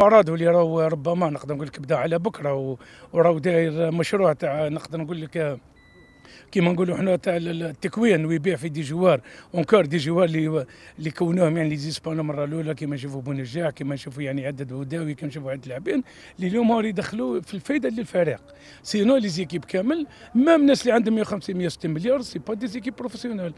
ارادوا لي راهو ربما نقدر نقول لك بدا على بكره وراهو داير مشروع تاع نقدر نقول لك كيما نقولوا حنا تاع التكوين ويبيع في دي جوار اونكور دي جوار اللي اللي كونوهم يعني لي المره الاولى كيما نشوفوا بونجاع كيما نشوفوا يعني عدد هداوي كيما نشوفوا عدد لاعبين اللي اليوم هوري يدخلوا في الفائده للفريق سينو لي زيكيب كامل مام الناس اللي عندهم 150 160 مليار سي با دي زيكيب بروفيسيونيل